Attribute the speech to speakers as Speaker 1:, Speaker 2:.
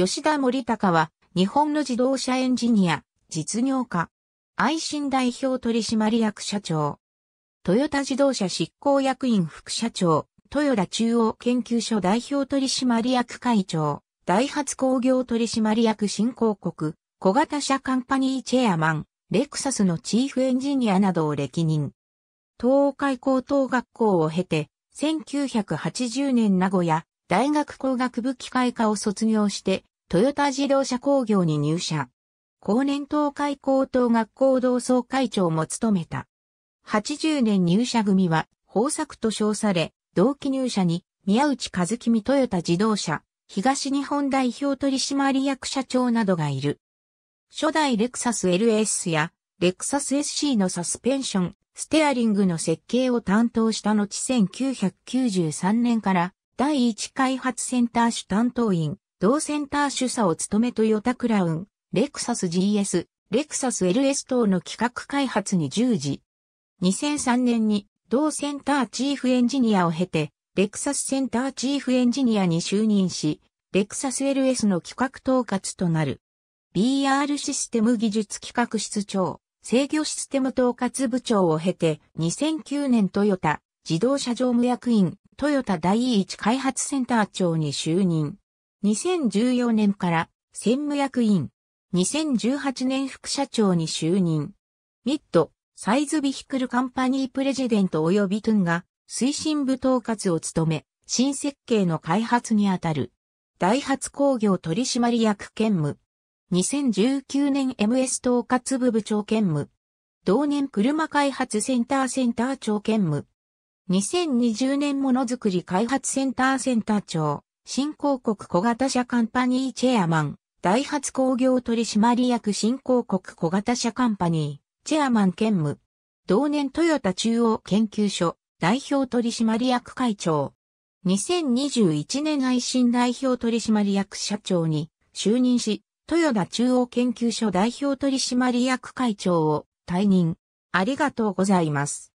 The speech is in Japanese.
Speaker 1: 吉田森高は、日本の自動車エンジニア、実業家、愛心代表取締役社長、トヨタ自動車執行役員副社長、豊田中央研究所代表取締役会長、ダイハツ工業取締役新興国、小型車カンパニーチェアマン、レクサスのチーフエンジニアなどを歴任。東海高等学校を経て、1980年名古屋大学工学部機械科を卒業して、トヨタ自動車工業に入社。後年東海高等学校同窓会長も務めた。80年入社組は、豊作と称され、同期入社に、宮内和君トヨタ自動車、東日本代表取締役社長などがいる。初代レクサス LS や、レクサス SC のサスペンション、ステアリングの設計を担当した後1993年から、第1開発センター主担当員、同センター主査を務めトヨタクラウン、レクサス GS、レクサス LS 等の企画開発に従事。2003年に同センターチーフエンジニアを経て、レクサスセンターチーフエンジニアに就任し、レクサス LS の企画統括となる。BR システム技術企画室長、制御システム統括部長を経て、2009年トヨタ、自動車乗務役員、トヨタ第一開発センター長に就任。2014年から専務役員、2018年副社長に就任。ミッド、サイズビヒクルカンパニープレジデント及びトゥンが推進部統括を務め、新設計の開発にあたる。ダイハツ工業取締役兼務。2019年 MS 統括部部長兼務。同年車開発センターセンター長兼務。2020年ものづくり開発センターセンター長。新興国小型車カンパニーチェアマン、ダイハツ工業取締役新興国小型車カンパニー、チェアマン兼務。同年トヨタ中央研究所、代表取締役会長。2021年内新代表取締役社長に就任し、豊田中央研究所代表取締役会長を退任。ありがとうございます。